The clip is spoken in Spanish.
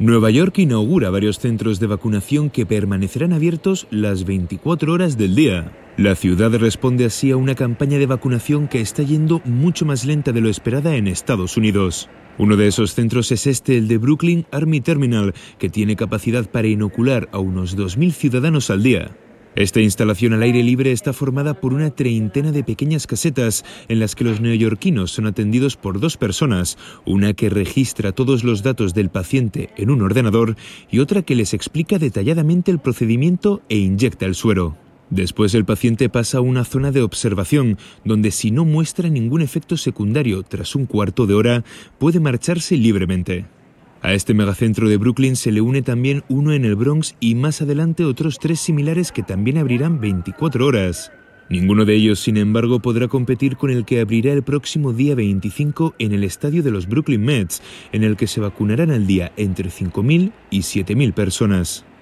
Nueva York inaugura varios centros de vacunación que permanecerán abiertos las 24 horas del día. La ciudad responde así a una campaña de vacunación que está yendo mucho más lenta de lo esperada en Estados Unidos. Uno de esos centros es este, el de Brooklyn Army Terminal, que tiene capacidad para inocular a unos 2.000 ciudadanos al día. Esta instalación al aire libre está formada por una treintena de pequeñas casetas en las que los neoyorquinos son atendidos por dos personas, una que registra todos los datos del paciente en un ordenador y otra que les explica detalladamente el procedimiento e inyecta el suero. Después el paciente pasa a una zona de observación donde si no muestra ningún efecto secundario tras un cuarto de hora puede marcharse libremente. A este megacentro de Brooklyn se le une también uno en el Bronx y más adelante otros tres similares que también abrirán 24 horas. Ninguno de ellos, sin embargo, podrá competir con el que abrirá el próximo día 25 en el estadio de los Brooklyn Mets, en el que se vacunarán al día entre 5.000 y 7.000 personas.